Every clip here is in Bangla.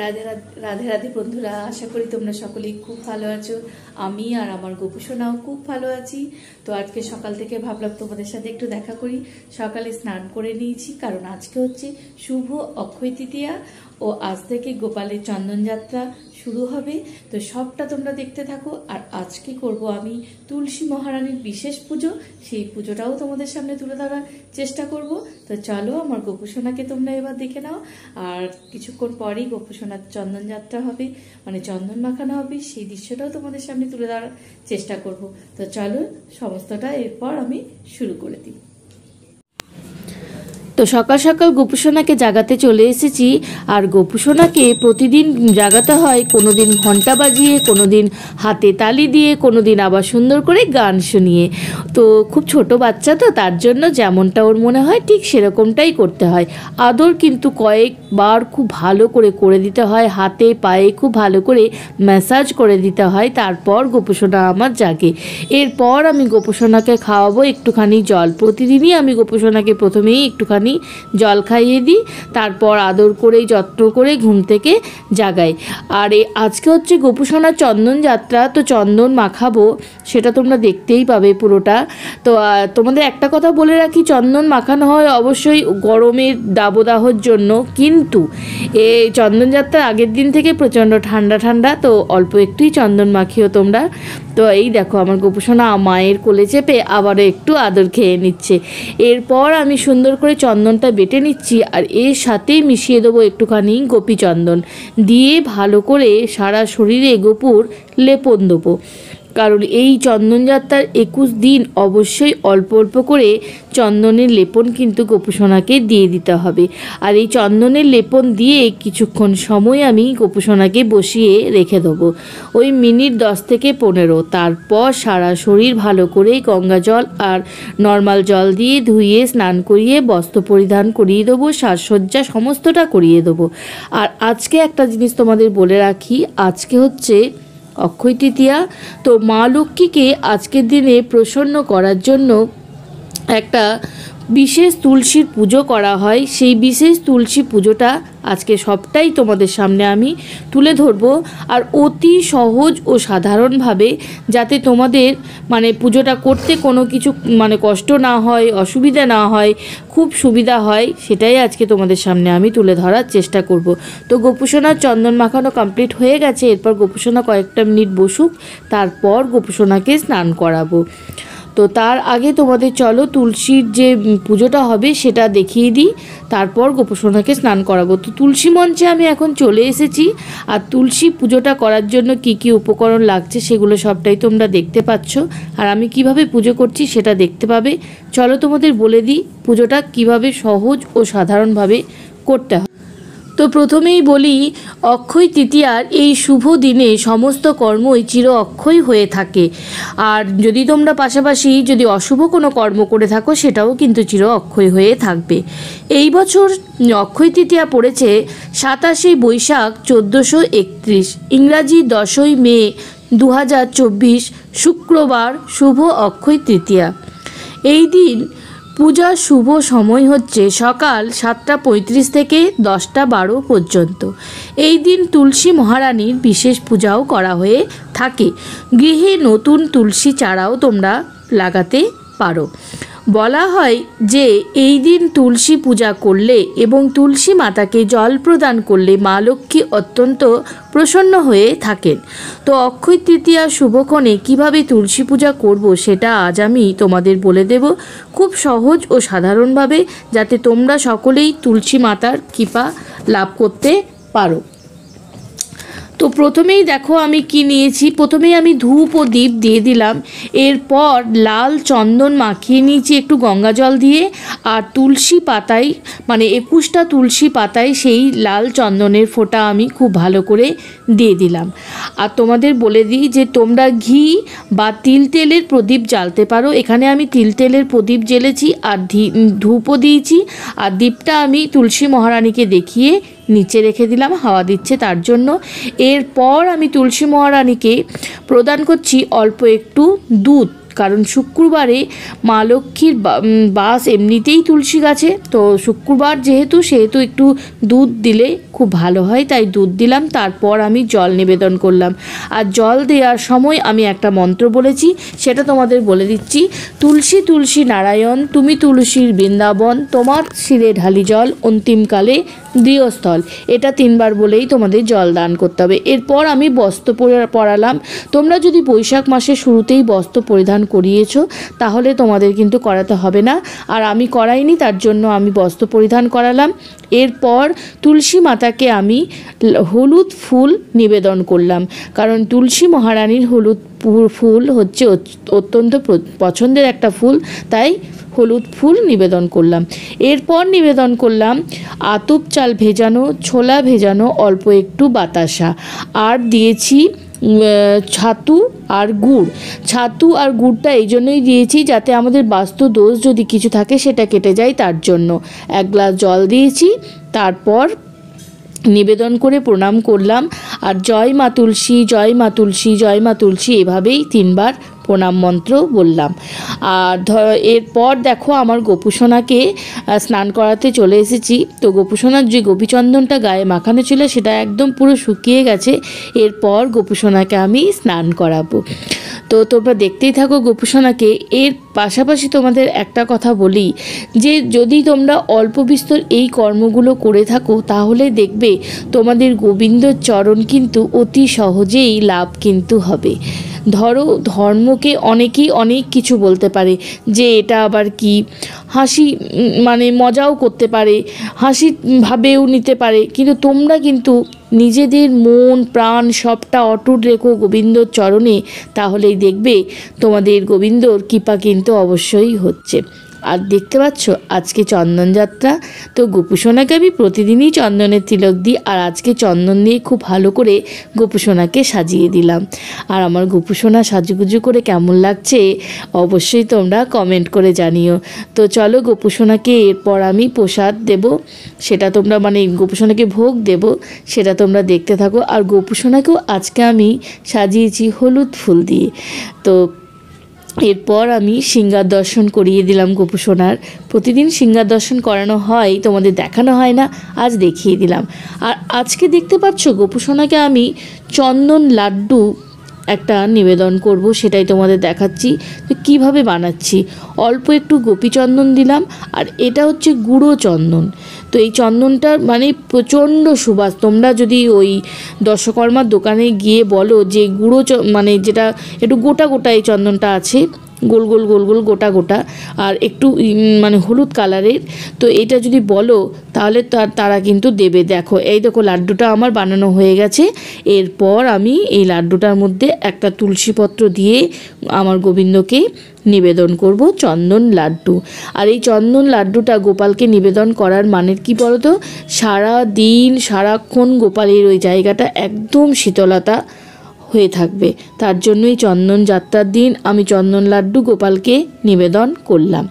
রাধে রাধে রাধে বন্ধুরা আশা করি তোমরা সকলেই খুব ভালো আছো আমি আর আমার গোপুসোনাও খুব ভালো আছি তো আজকে সকাল থেকে ভাবলাম তোমাদের সাথে একটু দেখা করি সকালে স্নান করে নিয়েছি কারণ আজকে হচ্ছে শুভ অক্ষয় তৃতীয়া ও আজ থেকে গোপালের চন্দনযাত্রা শুরু হবে তো সবটা তোমরা দেখতে থাকো আর আজকে করব আমি তুলসী মহারানীর বিশেষ পুজো সেই পুজোটাও তোমাদের সামনে তুলে ধরার চেষ্টা করব তো চলো আমার গোপুসোনাকে তোমরা এবার দেখে নাও আর কিছুক্ষণ পরেই গোপুসোনার চন্দনযাত্রা হবে মানে চন্দন মাখানো হবে সেই দৃশ্যটাও তোমাদের সামনে তুলে ধরার চেষ্টা করব তো চলো সমস্তটা এরপর আমি শুরু করে দিই তো সকাল সকাল গোপুসোনাকে জাগাতে চলে এসেছি আর গোপুসোনাকে প্রতিদিন জাগাতে হয় কোনো দিন ঘন্টা বাজিয়ে কোনো দিন হাতে তালি দিয়ে কোনো দিন আবার সুন্দর করে গান শুনিয়ে তো খুব ছোট বাচ্চা তো তার জন্য যেমনটা ওর মনে হয় ঠিক সেরকমটাই করতে হয় আদর কিন্তু কয়েকবার খুব ভালো করে করে দিতে হয় হাতে পায়ে খুব ভালো করে ম্যাসাজ করে দিতে হয় তারপর গোপুসোনা আমার জাগে এরপর আমি গোপুসোনাকে খাওয়াবো একটুখানি জল প্রতিদিনই আমি গোপুসোনাকে প্রথমেই একটুখানি আমি জল খাইয়ে দিই তারপর আদর করে যত্ন করে ঘুম থেকে জাগাই আর এ আজকে হচ্ছে গোপুসোনার চন্দন যাত্রা তো চন্দন মাখাবো সেটা তোমরা দেখতেই পাবে পুরোটা তো তোমাদের একটা কথা বলে রাখি চন্দন মাখানো হয় অবশ্যই গরমের দাবদাহর জন্য কিন্তু এ চন্দনযাত্রা আগের দিন থেকে প্রচণ্ড ঠান্ডা ঠান্ডা তো অল্প একটুই চন্দন মাখিও তোমরা তো এই দেখো আমার গোপুসোনা মায়ের কোলে চেপে আবারও একটু আদর খেয়ে নিচ্ছে এরপর আমি সুন্দর করে চন্দন চন্দনটা বেটে নিচ্ছি আর এর সাথেই মিশিয়ে দেবো একটুখানি গোপী চন্দন দিয়ে ভালো করে সারা শরীরে গোপুর লেপন দেবো কারণ এই চন্দনযাত্রার একুশ দিন অবশ্যই অল্প অল্প করে চন্দনের লেপন কিন্তু গোপুসোনাকে দিয়ে দিতে হবে আর এই চন্দনের লেপন দিয়ে কিছুক্ষণ সময় আমি গোপুসোনাকে বসিয়ে রেখে দেবো ওই মিনিট দশ থেকে পনেরো তারপর সারা শরীর ভালো করে গঙ্গা জল আর নর্মাল জল দিয়ে ধুয়ে স্নান করিয়ে বস্ত্র পরিধান করিয়ে দেবো সাজসজ্জা সমস্তটা করিয়ে দেবো আর আজকে একটা জিনিস তোমাদের বলে রাখি আজকে হচ্ছে অক্ষয় তৃতীয়া তো মা লক্ষ্মীকে আজকের দিনে প্রসন্ন করার জন্য একটা বিশেষ তুলসীর পুজো করা হয় সেই বিশেষ তুলসী পুজোটা আজকে সবটাই তোমাদের সামনে আমি তুলে ধরব আর অতি সহজ ও সাধারণভাবে যাতে তোমাদের মানে পুজোটা করতে কোনো কিছু মানে কষ্ট না হয় অসুবিধা না হয় খুব সুবিধা হয় সেটাই আজকে তোমাদের সামনে আমি তুলে ধরার চেষ্টা করব তো গোপুসোনার চন্দন মাখানো কমপ্লিট হয়ে গেছে এরপর গোপুসোনা কয়েকটা মিনিট বসুক তারপর গোপুসোনাকে স্নান করাবো তো তার আগে তোমাদের চলো তুলসীর যে পুজোটা হবে সেটা দেখিয়ে দিই তারপর গোপসোনাকে স্নান করাবো তো তুলসী মঞ্চে আমি এখন চলে এসেছি আর তুলসী পুজোটা করার জন্য কি কি উপকরণ লাগছে সেগুলো সবটাই তোমরা দেখতে পাচ্ছ আর আমি কিভাবে পুজো করছি সেটা দেখতে পাবে চলো তোমাদের বলে দিই পুজোটা কিভাবে সহজ ও সাধারণভাবে করতে হয় তো প্রথমেই বলি অক্ষয় তৃতীয়ার এই শুভ দিনে সমস্ত কর্মই চির অক্ষয় হয়ে থাকে আর যদি তোমরা পাশাপাশি যদি অশুভ কোনো কর্ম করে থাকো সেটাও কিন্তু চির অক্ষয় হয়ে থাকবে এই বছর অক্ষয় তৃতীয়া পড়েছে সাতাশে বৈশাখ চোদ্দোশো একত্রিশ ইংরাজি দশই মে দু শুক্রবার শুভ অক্ষয় তৃতীয়া এই দিন পূজার শুভ সময় হচ্ছে সকাল সাতটা পঁয়ত্রিশ থেকে দশটা বারো পর্যন্ত এই দিন তুলসী মহারানীর বিশেষ পূজাও করা হয়ে থাকে গৃহে নতুন তুলসী চারাও তোমরা লাগাতে পারো বলা হয় যে এই দিন তুলসী পূজা করলে এবং তুলসী মাতাকে জল প্রদান করলে মা লক্ষ্মী অত্যন্ত প্রসন্ন হয়ে থাকেন তো অক্ষয় তৃতীয়া শুভক্ষণে কিভাবে তুলসী পূজা করব সেটা আজ আমি তোমাদের বলে দেব খুব সহজ ও সাধারণভাবে যাতে তোমরা সকলেই তুলসী মাতার কৃপা লাভ করতে পারো তো প্রথমেই দেখো আমি কি নিয়েছি প্রথমেই আমি ধূপ ও দীপ দিয়ে দিলাম এরপর লাল চন্দন মাখিয়ে নিয়েছি একটু গঙ্গা জল দিয়ে আর তুলসী পাতায় মানে একুশটা তুলসী পাতায় সেই লাল চন্দনের ফোঁটা আমি খুব ভালো করে দিয়ে দিলাম আর তোমাদের বলে দিই যে তোমরা ঘি বা তিল তেলের প্রদীপ জ্বালতে পারো এখানে আমি তিল তেলের প্রদীপ জ্বেলেছি আর ধূপও দিয়েছি আর দীপটা আমি তুলসী মহারানীকে দেখিয়ে নিচে রেখে দিলাম হাওয়া দিচ্ছে তার জন্য এরপর আমি তুলসী মহারানীকে প্রদান করছি অল্প একটু দুধ কারণ শুক্রবারে মা লক্ষ্মীর বাস এমনিতেই তুলসী গাছে তো শুক্রবার যেহেতু সেহেতু একটু দুধ দিলে খুব ভালো হয় তাই দুধ দিলাম তারপর আমি জল নিবেদন করলাম আর জল দেওয়ার সময় আমি একটা মন্ত্র বলেছি সেটা তোমাদের বলে দিচ্ছি তুলসী তুলসী নারায়ণ তুমি তুলসীর বৃন্দাবন তোমার শিরে ঢালি জল অন্তিমকালে দৃহস্থল এটা তিনবার বলেই তোমাদের জল দান করতে হবে এরপর আমি বস্ত্র পরালাম তোমরা যদি বৈশাখ মাসে শুরুতেই বস্ত্র পরিধান স্নান করিয়েছ তাহলে তোমাদের কিন্তু করাতে হবে না আর আমি করাইনি তার জন্য আমি বস্ত্র পরিধান করালাম এরপর তুলসী মাতাকে আমি হলুদ ফুল নিবেদন করলাম কারণ তুলসী মহারানীর হলুদ ফুল হচ্ছে অত্যন্ত পছন্দের একটা ফুল তাই হলুদ ফুল নিবেদন করলাম এরপর নিবেদন করলাম আতুপ চাল ভেজানো ছোলা ভেজানো অল্প একটু বাতাসা আর দিয়েছি ছাতু আর গুড় ছাতু আর গুড়টা এই জন্যই দিয়েছি যাতে আমাদের বাস্তু দোষ যদি কিছু থাকে সেটা কেটে যায় তার জন্য এক গ্লাস জল দিয়েছি তারপর নিবেদন করে প্রণাম করলাম আর জয় মা তুলসী জয় মা তুলসী জয় মা তুলসী এভাবেই তিনবার প্রণাম মন্ত্র বললাম আর ধর এরপর দেখো আমার গোপুসোনাকে স্নান করাতে চলে এসেছি তো গোপুসোনার যে গোপীচন্দনটা গায়ে মাখানো ছিল সেটা একদম পুরো শুকিয়ে গেছে এরপর গোপুসোনাকে আমি স্নান করাবো তো তোমরা দেখতেই থাকো গোপুসোনাকে এর পাশাপাশি তোমাদের একটা কথা বলি যে যদি তোমরা অল্প বিস্তর এই কর্মগুলো করে থাকো তাহলে দেখবে তোমাদের গোবিন্দ চরণ কিন্তু অতি সহজেই লাভ কিন্তু হবে ধরো ধর্মকে অনেকেই অনেক কিছু বলতে পারে যে এটা আবার কি হাসি মানে মজাও করতে পারে হাসি ভাবেও নিতে পারে কিন্তু তোমরা কিন্তু নিজেদের মন প্রাণ সবটা অটুট রেখো গোবিন্দর চরণে তাহলেই দেখবে তোমাদের গোবিন্দর কৃপা কিন্তু অবশ্যই হচ্ছে আর দেখতে পাচ্ছ আজকে চন্দন যাত্রা তো গোপুসোনাকে আমি প্রতিদিনই চন্দনের তিলক দিই আর আজকে চন্দন দিয়ে খুব ভালো করে গোপুসোনাকে সাজিয়ে দিলাম আর আমার গোপুসোনা সাজুগুজু করে কেমন লাগছে অবশ্যই তোমরা কমেন্ট করে জানিও তো চলো গোপুসোনাকে এরপর আমি প্রসাদ দেব সেটা তোমরা মানে গোপুসোনাকে ভোগ দেব সেটা তোমরা দেখতে থাকো আর গোপুসোনাকেও আজকে আমি সাজিয়েছি হলুদ ফুল দিয়ে তো এরপর আমি সিঙ্গার দর্শন করিয়ে দিলাম সোনার প্রতিদিন সিঙ্গার দর্শন করানো হয় তোমাদের দেখানো হয় না আজ দেখিয়ে দিলাম আর আজকে দেখতে পাচ্ছ সোনাকে আমি চন্দন লাড্ডু একটা নিবেদন করব সেটাই তোমাদের দেখাচ্ছি তো কীভাবে বানাচ্ছি অল্প একটু গোপীচন্দন দিলাম আর এটা হচ্ছে গুঁড়ো চন্দন তো এই চন্দনটার মানে প্রচণ্ড সুবাস তোমরা যদি ওই দশকর্মার দোকানে গিয়ে বলো যে গুঁড়ো মানে যেটা একটু গোটা গোটা এই চন্দনটা আছে গোল গোল গোল গোল গোটা গোটা আর একটু মানে হলুদ কালারের তো এটা যদি বলো তাহলে তারা কিন্তু দেবে দেখো এই দেখো লাড্ডুটা আমার বানানো হয়ে গেছে এরপর আমি এই লাড্ডুটার মধ্যে একটা তুলসীপত্র দিয়ে আমার গোবিন্দকে নিবেদন করব চন্দন লাড্ডু আর এই চন্দন লাড্ডুটা গোপালকে নিবেদন করার মানের কি তো সারা দিন সারাক্ষণ গোপালের ওই জায়গাটা একদম শীতলতা হয়ে থাকবে তার জন্যই চন্দন যাত্রার দিন আমি চন্দন লাড্ডু গোপালকে নিবেদন করলাম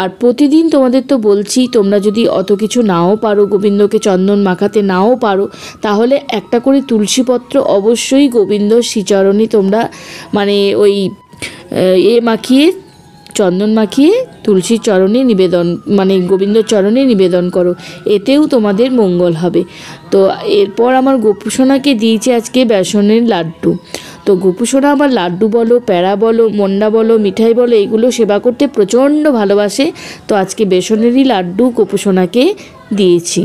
আর প্রতিদিন তোমাদের তো বলছি তোমরা যদি অত কিছু নাও পারো গোবিন্দকে চন্দন মাখাতে নাও পারো তাহলে একটা করে তুলসীপত্র অবশ্যই গোবিন্দ শ্রীচরণে তোমরা মানে ওই এ মাখিয়ে চন্দন মাখিয়ে তুলসী চরণে নিবেদন মানে গোবিন্দ চরণে নিবেদন করো এতেও তোমাদের মঙ্গল হবে তো এরপর আমার গোপুসোনাকে দিয়েছে আজকে বেসনের লাড্ডু তো গোপুসোনা আমার লাড্ডু বলো প্যাড়া বলো মন্ডা বলো মিঠাই বলো এগুলো সেবা করতে প্রচণ্ড ভালোবাসে তো আজকে বেসনেরই লাড্ডু গোপুসোনাকে দিয়েছি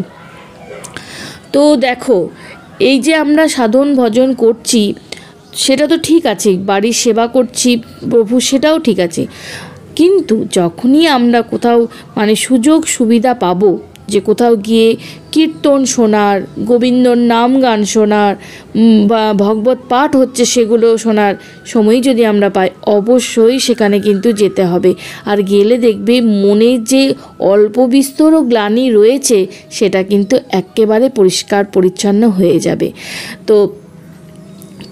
তো দেখো এই যে আমরা সাধন ভজন করছি সেটা তো ঠিক আছে বাড়ির সেবা করছি প্রভু সেটাও ঠিক আছে কিন্তু যখনই আমরা কোথাও মানে সুযোগ সুবিধা পাবো যে কোথাও গিয়ে কীর্তন শোনার গোবিন্দর নাম গান শোনার বা ভগবত পাঠ হচ্ছে সেগুলো শোনার সময় যদি আমরা পাই অবশ্যই সেখানে কিন্তু যেতে হবে আর গেলে দেখবে মনে যে অল্প বিস্তর গ্লানি রয়েছে সেটা কিন্তু একেবারে পরিষ্কার পরিচ্ছন্ন হয়ে যাবে তো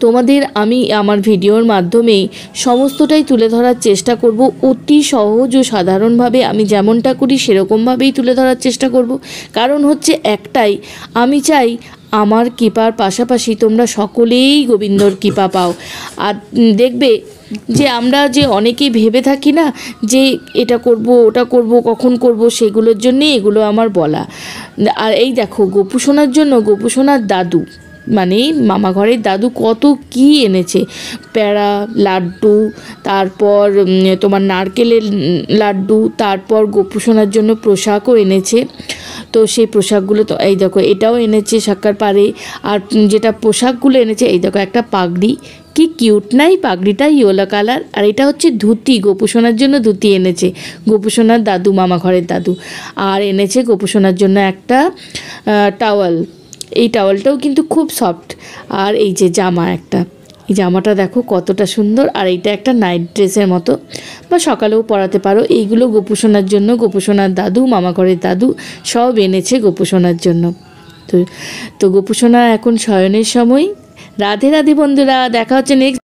তোমাদের আমি আমার ভিডিওর মাধ্যমেই সমস্তটাই তুলে ধরার চেষ্টা করব অতি সহজ ও সাধারণভাবে আমি যেমনটা করি সেরকমভাবেই তুলে ধরার চেষ্টা করব কারণ হচ্ছে একটাই আমি চাই আমার কৃপার পাশাপাশি তোমরা সকলেই গোবিন্দর কৃপা পাও আর দেখবে যে আমরা যে অনেকেই ভেবে থাকি না যে এটা করব ওটা করব কখন করব সেগুলোর জন্যে এগুলো আমার বলা আর এই দেখো গোপুসোনার জন্য গোপুসোনার দাদু মানে মামা ঘরের দাদু কত কি এনেছে প্যাড়া লাড্ডু তারপর তোমার নারকেলের লাড্ডু তারপর গোপুসোনার জন্য পোশাকও এনেছে তো সেই পোশাকগুলো তো এই দেখো এটাও এনেছে সাক্ষার পারে আর যেটা পোশাকগুলো এনেছে এই দেখো একটা পাগড়ি কি কিউট নাই পাগড়িটা ইয়োলো কালার আর এটা হচ্ছে ধুতি গোপুসোনার জন্য ধুতি এনেছে গোপুসোনার দাদু মামা ঘরের দাদু আর এনেছে গোপুসোনার জন্য একটা টাওয়াল এই টাওয়ালটাও কিন্তু খুব সফট আর এই যে জামা একটা এই জামাটা দেখো কতটা সুন্দর আর এইটা একটা নাইট ড্রেসের মতো বা সকালেও পরাতে পারো এইগুলো গোপুসোনার জন্য গোপুসোনার দাদু মামা করে দাদু সব এনেছে গোপুসোনার জন্য তো তো গোপুসোনা এখন শয়নের সময় রাধে রাধে বন্ধুরা দেখা হচ্ছে নেক্সট